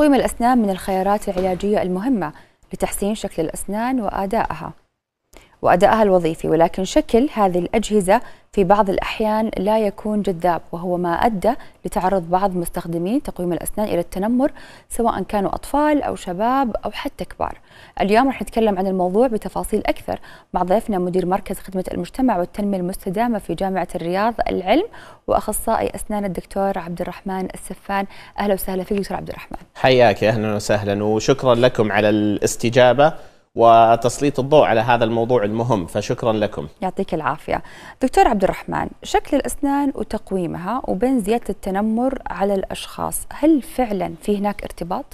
تقويم الأسنان من الخيارات العلاجية المهمة لتحسين شكل الأسنان وأدائها وأدائها الوظيفي ولكن شكل هذه الأجهزة في بعض الأحيان لا يكون جذاب وهو ما أدى لتعرض بعض مستخدمي تقويم الأسنان إلى التنمر سواء كانوا أطفال أو شباب أو حتى كبار اليوم رح نتكلم عن الموضوع بتفاصيل أكثر مع ضيفنا مدير مركز خدمة المجتمع والتنمية المستدامة في جامعة الرياض العلم وأخصائي أسنان الدكتور عبد الرحمن السفان أهلا وسهلا فيك دكتور عبد الرحمن حياك أهلا وسهلا وشكرا لكم على الاستجابة وتسليط الضوء على هذا الموضوع المهم فشكرا لكم يعطيك العافية دكتور عبد الرحمن شكل الأسنان وتقويمها وبين زيادة التنمر على الأشخاص هل فعلا في هناك ارتباط؟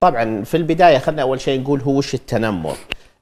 طبعا في البداية خلينا أول شيء نقول هو وش التنمر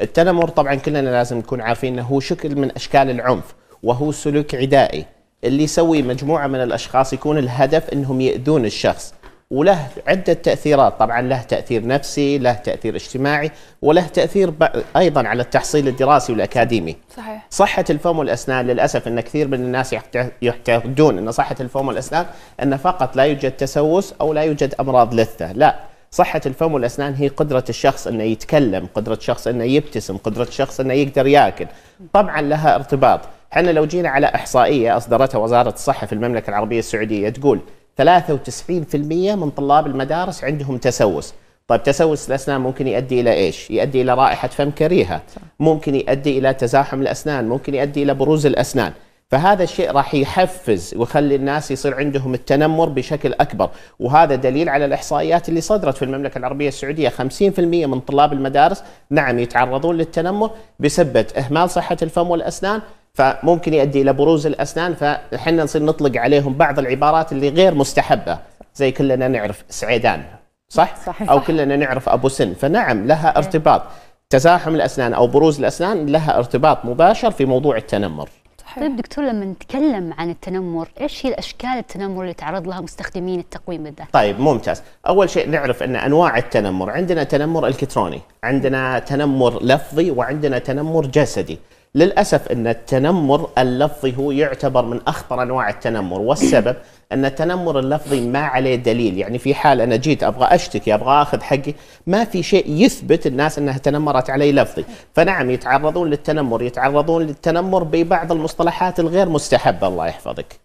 التنمر طبعا كلنا لازم نكون عارفين أنه هو شكل من أشكال العنف وهو سلوك عدائي اللي يسوي مجموعة من الأشخاص يكون الهدف أنهم يأذون الشخص وله عدة تأثيرات طبعا له تأثير نفسي له تأثير اجتماعي وله تأثير أيضا على التحصيل الدراسي والأكاديمي صحيح صحة الفم والأسنان للأسف أن كثير من الناس يعتقدون أن صحة الفم والأسنان أن فقط لا يوجد تسوس أو لا يوجد أمراض لثة لا صحة الفم والأسنان هي قدرة الشخص أنه يتكلم قدرة الشخص أنه يبتسم قدرة الشخص أنه يقدر يأكل طبعا لها ارتباط احنا لو جينا على إحصائية أصدرتها وزارة الصحة في المملكة العربية السعودية تقول 93% من طلاب المدارس عندهم تسوس طيب تسوس الاسنان ممكن يؤدي الى ايش؟ يؤدي الى رائحه فم كريهه، ممكن يؤدي الى تزاحم الاسنان، ممكن يؤدي الى بروز الاسنان، فهذا الشيء راح يحفز ويخلي الناس يصير عندهم التنمر بشكل اكبر، وهذا دليل على الاحصائيات اللي صدرت في المملكه العربيه السعوديه 50% من طلاب المدارس نعم يتعرضون للتنمر بسبب اهمال صحه الفم والاسنان فممكن يؤدي الى بروز الاسنان فاحنا نصير نطلق عليهم بعض العبارات اللي غير مستحبه زي كلنا نعرف سعيدان صح؟ صحيح او كلنا نعرف ابو سن فنعم لها إيه. ارتباط تزاحم الاسنان او بروز الاسنان لها ارتباط مباشر في موضوع التنمر طيب دكتور لما نتكلم عن التنمر ايش هي الاشكال التنمر اللي تعرض لها مستخدمين التقويم بالذات طيب ممتاز اول شيء نعرف ان انواع التنمر عندنا تنمر الكتروني عندنا تنمر لفظي وعندنا تنمر جسدي للاسف ان التنمر اللفظي هو يعتبر من اخطر انواع التنمر والسبب ان التنمر اللفظي ما عليه دليل يعني في حال انا جيت ابغى اشتكي ابغى اخذ حقي ما في شيء يثبت الناس انها تنمرت علي لفظي فنعم يتعرضون للتنمر يتعرضون للتنمر ببعض المصطلحات الغير مستحبه الله يحفظك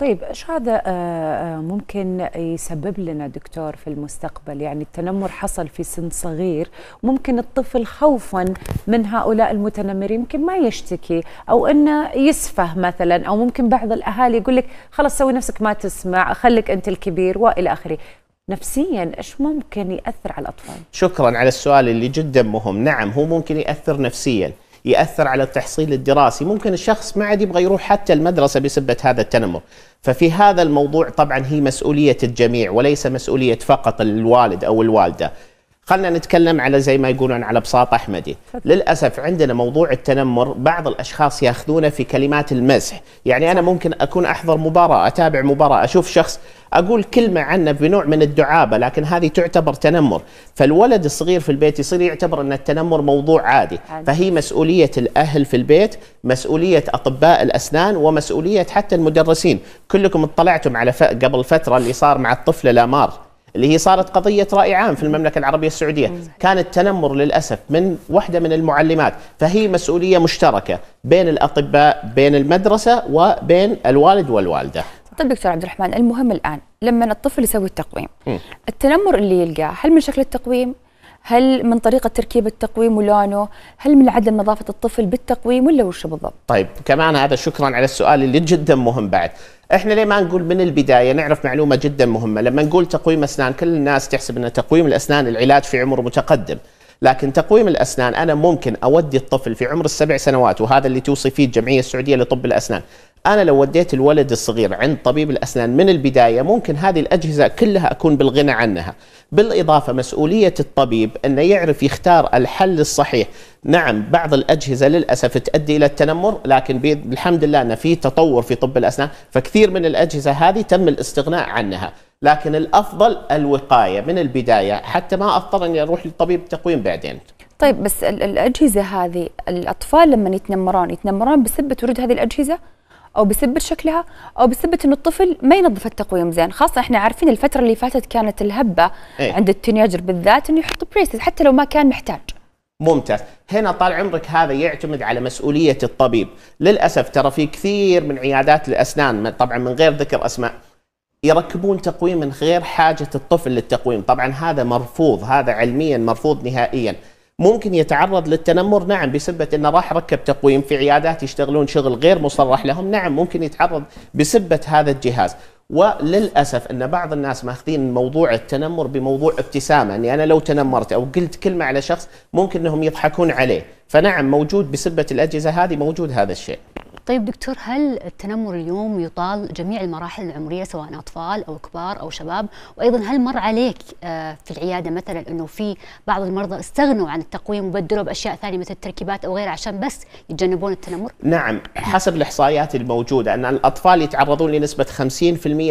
طيب ايش هذا آه، آه، ممكن يسبب لنا دكتور في المستقبل يعني التنمر حصل في سن صغير ممكن الطفل خوفا من هؤلاء المتنمرين يمكن ما يشتكي او انه يسفه مثلا او ممكن بعض الاهالي يقول لك خلاص سوي نفسك ما تسمع خليك انت الكبير والى اخره نفسيا ايش ممكن ياثر على الاطفال شكرا على السؤال اللي جدا مهم نعم هو ممكن ياثر نفسيا ياثر على التحصيل الدراسي ممكن الشخص ما عاد يبغى يروح حتى المدرسه بسبه هذا التنمر ففي هذا الموضوع طبعا هي مسؤوليه الجميع وليس مسؤوليه فقط الوالد او الوالده خلنا نتكلم على زي ما يقولون على بساط احمدي للاسف عندنا موضوع التنمر بعض الاشخاص ياخذونه في كلمات المزح يعني انا ممكن اكون احضر مباراه اتابع مباراه اشوف شخص اقول كلمه عنه بنوع من الدعابه لكن هذه تعتبر تنمر فالولد الصغير في البيت يصير يعتبر ان التنمر موضوع عادي فهي مسؤوليه الاهل في البيت مسؤوليه اطباء الاسنان ومسؤوليه حتى المدرسين كلكم اطلعتم على قبل فتره اللي صار مع الطفله لامار اللي هي صارت قضية رأي عام في المملكة العربية السعودية كان التنمر للأسف من واحدة من المعلمات فهي مسؤولية مشتركة بين الأطباء بين المدرسة وبين الوالد والوالدة طيب دكتور عبد الرحمن المهم الآن لما الطفل يسوي التقويم م. التنمر اللي يلقاه هل من شكل التقويم هل من طريقة تركيب التقويم ولونه هل من عدم نظافة الطفل بالتقويم ولا وش بالضبط طيب كمان هذا شكرا على السؤال اللي جدا مهم بعد احنا ليه ما نقول من البدايه نعرف معلومه جدا مهمه لما نقول تقويم اسنان كل الناس تحسب ان تقويم الاسنان العلاج في عمر متقدم لكن تقويم الاسنان انا ممكن اودي الطفل في عمر السبع سنوات وهذا اللي توصي فيه الجمعيه السعوديه لطب الاسنان انا لو وديت الولد الصغير عند طبيب الاسنان من البدايه ممكن هذه الاجهزه كلها اكون بالغنى عنها، بالاضافه مسؤوليه الطبيب انه يعرف يختار الحل الصحيح، نعم بعض الاجهزه للاسف تؤدي الى التنمر لكن بالحمد لله ان في تطور في طب الاسنان، فكثير من الاجهزه هذه تم الاستغناء عنها، لكن الافضل الوقايه من البدايه حتى ما اضطر اني اروح للطبيب تقويم بعدين. طيب بس الاجهزه هذه الاطفال لما يتنمرون يتنمرون بسبه وجود هذه الاجهزه؟ او بسبب شكلها او بسبب انه الطفل ما ينظف التقويم زين خاصه احنا عارفين الفتره اللي فاتت كانت الهبه ايه؟ عند التينيجر بالذات انه يحط بريسز حتى لو ما كان محتاج ممتاز هنا طال عمرك هذا يعتمد على مسؤوليه الطبيب للاسف ترى في كثير من عيادات الاسنان طبعا من غير ذكر اسماء يركبون تقويم من غير حاجه الطفل للتقويم طبعا هذا مرفوض هذا علميا مرفوض نهائيا ممكن يتعرض للتنمر نعم بسبة انه راح ركب تقويم في عيادات يشتغلون شغل غير مصرح لهم نعم ممكن يتعرض بسبة هذا الجهاز وللاسف ان بعض الناس ماخذين موضوع التنمر بموضوع ابتسامه اني يعني انا لو تنمرت او قلت كلمه على شخص ممكن انهم يضحكون عليه فنعم موجود بسبه الاجهزه هذه موجود هذا الشيء طيب دكتور هل التنمر اليوم يطال جميع المراحل العمريه سواء اطفال او كبار او شباب وايضا هل مر عليك آه، في العياده مثلا انه في بعض المرضى استغنوا عن التقويم وبدلوا باشياء ثانيه مثل التركيبات او غيرها عشان بس يتجنبون التنمر؟ نعم حسب الاحصائيات الموجوده ان الاطفال يتعرضون لنسبه 50%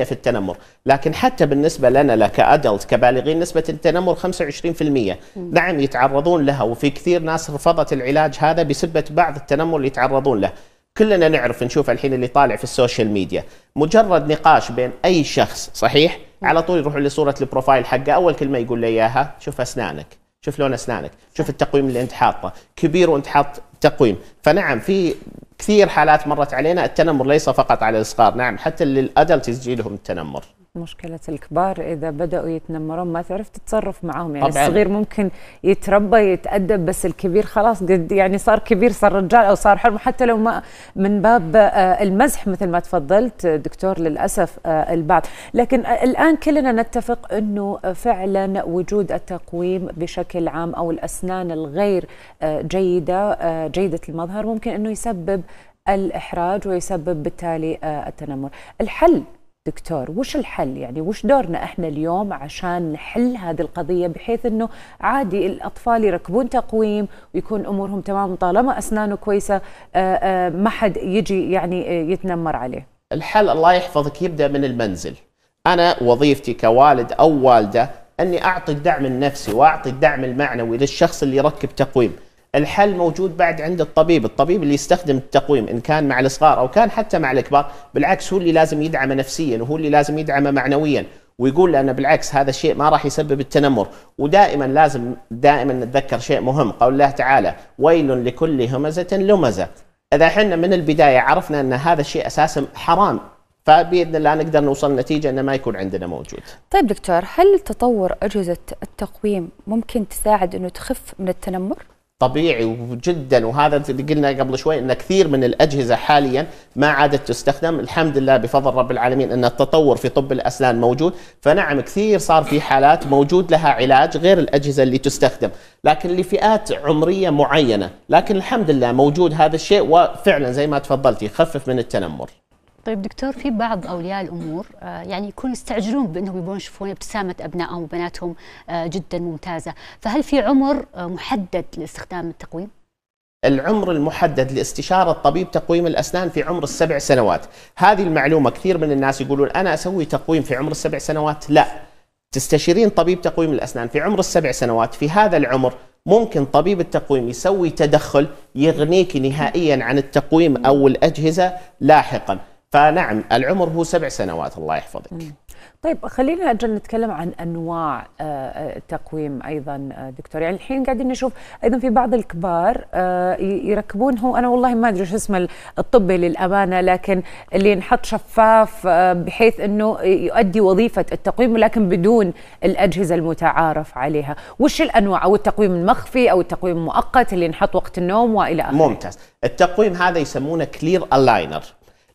في التنمر، لكن حتى بالنسبه لنا كادلت كبالغين نسبه التنمر 25% نعم يتعرضون لها وفي كثير ناس رفضت العلاج هذا بسبه بعض التنمر اللي يتعرضون له. كلنا نعرف نشوف الحين اللي طالع في السوشيال ميديا مجرد نقاش بين اي شخص صحيح على طول يروحوا لصوره البروفايل حقه اول كلمه يقول لي اياها شوف اسنانك شوف لون اسنانك شوف التقويم اللي انت حاطه كبير وانت حاط تقويم فنعم في كثير حالات مرت علينا التنمر ليس فقط على الصغار نعم حتى للادلت يجي لهم التنمر مشكله الكبار اذا بداوا يتنمرون ما تعرف تتصرف معاهم يعني طبعاً. الصغير ممكن يتربى يتادب بس الكبير خلاص قد يعني صار كبير صار رجال او صار حرم حتى لو ما من باب آه، المزح مثل ما تفضلت دكتور للاسف آه، البعض لكن آه، الان كلنا نتفق انه فعلا وجود التقويم بشكل عام او الاسنان الغير جيده جيده المظهر ممكن انه يسبب الاحراج ويسبب بالتالي التنمر الحل دكتور وش الحل يعني وش دورنا احنا اليوم عشان نحل هذه القضيه بحيث انه عادي الاطفال يركبون تقويم ويكون امورهم تمام طالما اسنانه كويسه آه، آه، ما حد يجي يعني آه، يتنمر عليه الحل الله يحفظك يبدا من المنزل انا وظيفتي كوالد او والده اني اعطي الدعم النفسي واعطي الدعم المعنوي للشخص اللي يركب تقويم الحل موجود بعد عند الطبيب الطبيب اللي يستخدم التقويم إن كان مع الصغار أو كان حتى مع الكبار بالعكس هو اللي لازم يدعمه نفسيا وهو اللي لازم يدعمه معنويا ويقول لنا بالعكس هذا الشيء ما راح يسبب التنمر ودائما لازم دائما نتذكر شيء مهم قول الله تعالى ويل لكل همزة لمزة إذا احنا من البداية عرفنا أن هذا الشيء أساسا حرام فباذن الله نقدر نوصل لنتيجه انه ما يكون عندنا موجود. طيب دكتور هل تطور اجهزه التقويم ممكن تساعد انه تخف من التنمر؟ طبيعي وجدا وهذا اللي قلنا قبل شوي ان كثير من الاجهزه حاليا ما عادت تستخدم، الحمد لله بفضل رب العالمين ان التطور في طب الاسنان موجود، فنعم كثير صار في حالات موجود لها علاج غير الاجهزه اللي تستخدم، لكن لفئات عمريه معينه، لكن الحمد لله موجود هذا الشيء وفعلا زي ما تفضلتي يخفف من التنمر. طيب دكتور في بعض اولياء الامور آه، يعني يكونوا يستعجلون بانهم يبون يشوفون ابتسامه ابنائهم وبناتهم آه، جدا ممتازه، فهل في عمر آه، محدد لاستخدام التقويم؟ العمر المحدد لاستشارة طبيب تقويم الأسنان في عمر السبع سنوات هذه المعلومة كثير من الناس يقولون أنا أسوي تقويم في عمر السبع سنوات لا تستشيرين طبيب تقويم الأسنان في عمر السبع سنوات في هذا العمر ممكن طبيب التقويم يسوي تدخل يغنيك نهائيا عن التقويم أو الأجهزة لاحقا فنعم العمر هو سبع سنوات الله يحفظك طيب خلينا اجل نتكلم عن انواع التقويم آه، آه، ايضا آه، دكتور يعني الحين قاعدين نشوف ايضا في بعض الكبار يركبون هو انا والله ما ادري شو اسمه الطبي للامانه لكن اللي ينحط شفاف بحيث انه يؤدي وظيفه التقويم ولكن بدون الاجهزه المتعارف عليها، وش الانواع او التقويم المخفي او التقويم المؤقت اللي ينحط وقت النوم والى اخره؟ ممتاز، التقويم هذا يسمونه كلير الاينر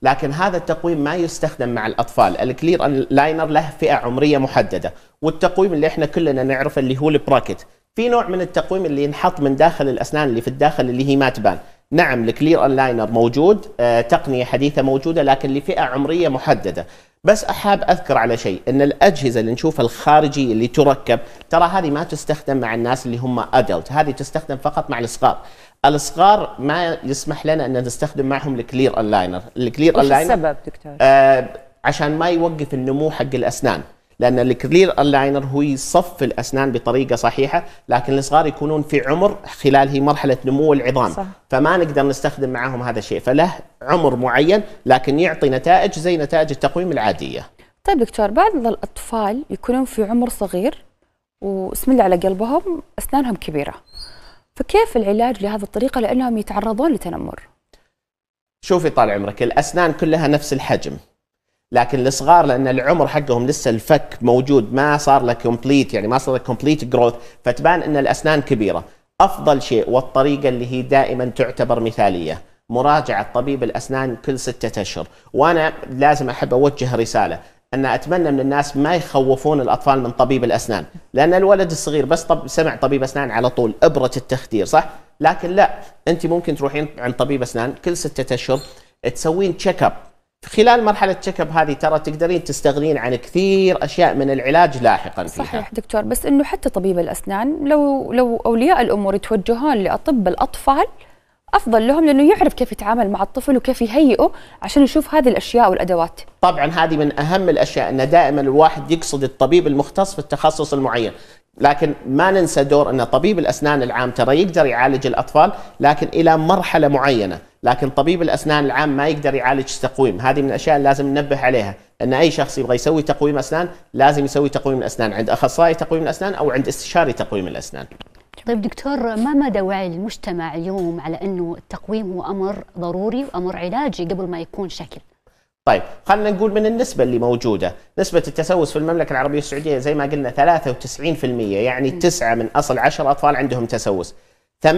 لكن هذا التقويم ما يستخدم مع الاطفال الكلير لاينر له فئه عمريه محدده والتقويم اللي احنا كلنا نعرفه اللي هو البراكت في نوع من التقويم اللي ينحط من داخل الاسنان اللي في الداخل اللي هي ما تبان نعم الكلير لاينر موجود آه، تقنيه حديثه موجوده لكن لفئه عمريه محدده بس احب اذكر على شيء ان الاجهزه اللي نشوفها الخارجيه اللي تركب ترى هذه ما تستخدم مع الناس اللي هم ادلت هذه تستخدم فقط مع الصغار الصغار ما يسمح لنا ان نستخدم معهم الكلير الاينر الكلير الاينر السبب دكتور آه عشان ما يوقف النمو حق الاسنان لان الكلير الاينر هو يصف الاسنان بطريقه صحيحه لكن الصغار يكونون في عمر خلال هي مرحله نمو العظام صح. فما نقدر نستخدم معاهم هذا الشيء فله عمر معين لكن يعطي نتائج زي نتائج التقويم العاديه طيب دكتور بعض الاطفال يكونون في عمر صغير واسم الله على قلبهم اسنانهم كبيره فكيف العلاج لهذه الطريقه لانهم يتعرضون لتنمر شوفي طال عمرك الاسنان كلها نفس الحجم لكن الصغار لان العمر حقهم لسه الفك موجود ما صار له كومبليت يعني ما صار له كومبليت جروث فتبان ان الاسنان كبيره افضل شيء والطريقه اللي هي دائما تعتبر مثاليه مراجعه طبيب الاسنان كل ستة اشهر وانا لازم احب اوجه رساله ان اتمنى من الناس ما يخوفون الاطفال من طبيب الاسنان لان الولد الصغير بس طب سمع طبيب اسنان على طول ابره التخدير صح لكن لا انت ممكن تروحين عند طبيب اسنان كل ستة اشهر تسوين تشيك اب خلال مرحلة تشيك اب هذه ترى تقدرين تستغنين عن كثير اشياء من العلاج لاحقا فيها. صحيح دكتور بس انه حتى طبيب الاسنان لو لو اولياء الامور يتوجهون لاطباء الاطفال افضل لهم لانه يعرف كيف يتعامل مع الطفل وكيف يهيئه عشان يشوف هذه الاشياء والادوات. طبعا هذه من اهم الاشياء ان دائما الواحد يقصد الطبيب المختص في التخصص المعين، لكن ما ننسى دور ان طبيب الاسنان العام ترى يقدر يعالج الاطفال لكن الى مرحله معينه، لكن طبيب الاسنان العام ما يقدر يعالج تقويم، هذه من الاشياء اللي لازم ننبه عليها، ان اي شخص يبغى يسوي تقويم اسنان لازم يسوي تقويم الاسنان عند اخصائي تقويم الاسنان او عند استشاري تقويم الاسنان. طيب دكتور ما مدى وعي المجتمع اليوم على انه التقويم هو امر ضروري وامر علاجي قبل ما يكون شكل؟ طيب خلينا نقول من النسبة اللي موجودة نسبة التسوس في المملكة العربية السعودية زي ما قلنا 93% يعني م. 9 من أصل 10 أطفال عندهم تسوس 98%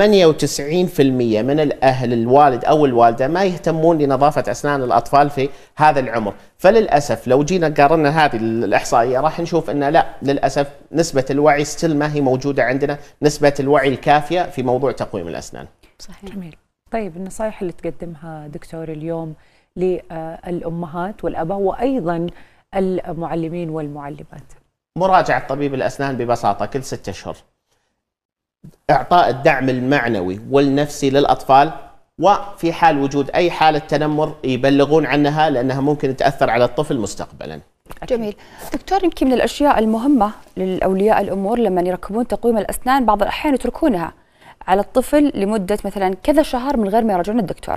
من الاهل الوالد او الوالده ما يهتمون لنظافه اسنان الاطفال في هذا العمر، فللاسف لو جينا قارنا هذه الاحصائيه راح نشوف ان لا للاسف نسبه الوعي ستيل ما هي موجوده عندنا، نسبه الوعي الكافيه في موضوع تقويم الاسنان. صحيح. جميل. طيب النصائح اللي تقدمها دكتور اليوم للامهات والاباء وايضا المعلمين والمعلمات. مراجعه طبيب الاسنان ببساطه كل ستة اشهر. إعطاء الدعم المعنوي والنفسي للأطفال وفي حال وجود أي حالة تنمر يبلغون عنها لأنها ممكن تأثر على الطفل مستقبلا جميل دكتور يمكن من الأشياء المهمة للأولياء الأمور لما يركبون تقويم الأسنان بعض الأحيان يتركونها على الطفل لمده مثلا كذا شهر من غير ما يراجعون الدكتور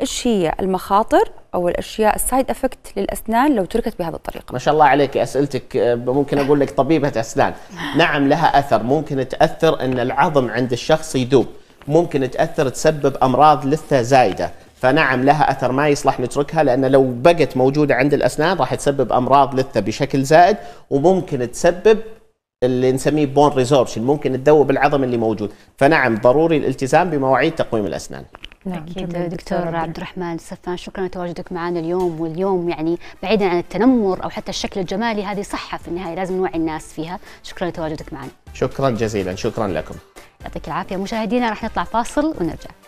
ايش هي المخاطر او الاشياء السايد افكت للاسنان لو تركت بهذه الطريقه ما شاء الله عليك اسئلتك آه، ممكن اقول لك طبيبه اسنان نعم لها اثر ممكن تاثر ان العظم عند الشخص يدوب ممكن تاثر تسبب امراض لثه زايده فنعم لها اثر ما يصلح نتركها لان لو بقت موجوده عند الاسنان راح تسبب امراض لثه بشكل زائد وممكن تسبب اللي نسميه بون ريزوربشن ممكن تذوب العظم اللي موجود فنعم ضروري الالتزام بمواعيد تقويم الاسنان نعم اكيد دكتور عبد الرحمن السفان شكرا لتواجدك معنا اليوم واليوم يعني بعيدا عن التنمر او حتى الشكل الجمالي هذه صحه في النهايه لازم نوعي الناس فيها شكرا لتواجدك معنا شكرا جزيلا شكرا لكم يعطيك العافيه مشاهدينا راح نطلع فاصل ونرجع